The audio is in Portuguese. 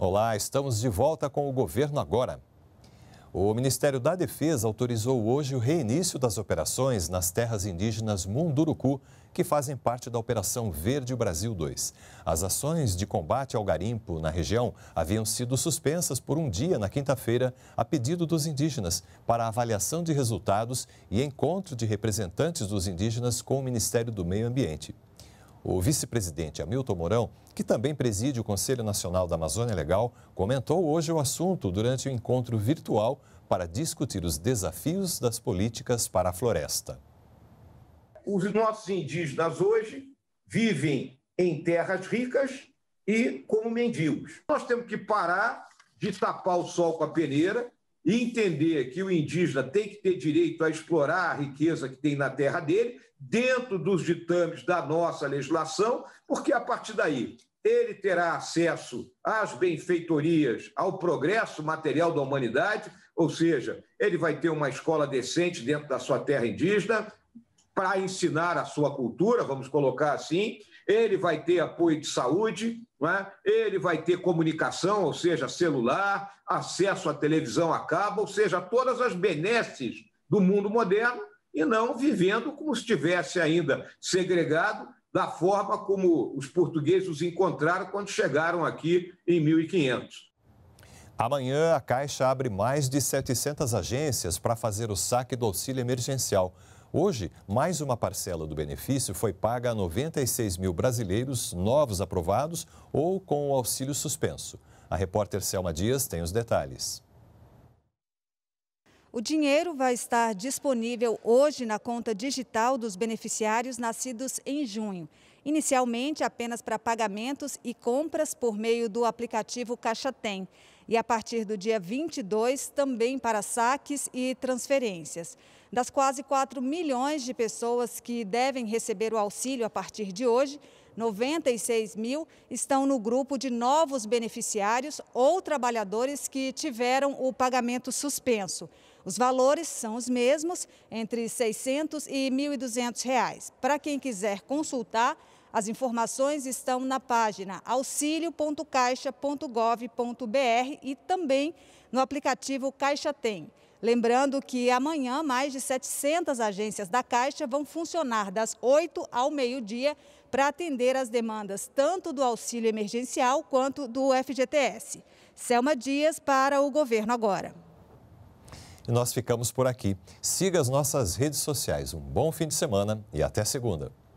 Olá, estamos de volta com o governo agora. O Ministério da Defesa autorizou hoje o reinício das operações nas terras indígenas Munduruku, que fazem parte da Operação Verde Brasil 2. As ações de combate ao garimpo na região haviam sido suspensas por um dia na quinta-feira, a pedido dos indígenas, para avaliação de resultados e encontro de representantes dos indígenas com o Ministério do Meio Ambiente. O vice-presidente Hamilton Mourão, que também preside o Conselho Nacional da Amazônia Legal, comentou hoje o assunto durante o encontro virtual para discutir os desafios das políticas para a floresta. Os nossos indígenas hoje vivem em terras ricas e como mendigos. Nós temos que parar de tapar o sol com a peneira e entender que o indígena tem que ter direito a explorar a riqueza que tem na terra dele, dentro dos ditames da nossa legislação, porque a partir daí ele terá acesso às benfeitorias, ao progresso material da humanidade, ou seja, ele vai ter uma escola decente dentro da sua terra indígena, para ensinar a sua cultura, vamos colocar assim, ele vai ter apoio de saúde, é? ele vai ter comunicação, ou seja, celular, acesso à televisão a cabo, ou seja, todas as benesses do mundo moderno, e não vivendo como se estivesse ainda segregado da forma como os portugueses os encontraram quando chegaram aqui em 1500. Amanhã, a Caixa abre mais de 700 agências para fazer o saque do auxílio emergencial. Hoje, mais uma parcela do benefício foi paga a 96 mil brasileiros novos aprovados ou com o auxílio suspenso. A repórter Selma Dias tem os detalhes. O dinheiro vai estar disponível hoje na conta digital dos beneficiários nascidos em junho. Inicialmente apenas para pagamentos e compras por meio do aplicativo Caixa Tem e a partir do dia 22 também para saques e transferências. Das quase 4 milhões de pessoas que devem receber o auxílio a partir de hoje, 96 mil estão no grupo de novos beneficiários ou trabalhadores que tiveram o pagamento suspenso. Os valores são os mesmos, entre 600 e 1.200 reais. Para quem quiser consultar, as informações estão na página auxilio.caixa.gov.br e também no aplicativo Caixa Tem. Lembrando que amanhã mais de 700 agências da Caixa vão funcionar das 8 ao meio-dia para atender as demandas tanto do auxílio emergencial quanto do FGTS. Selma Dias para o Governo Agora. E nós ficamos por aqui. Siga as nossas redes sociais. Um bom fim de semana e até segunda.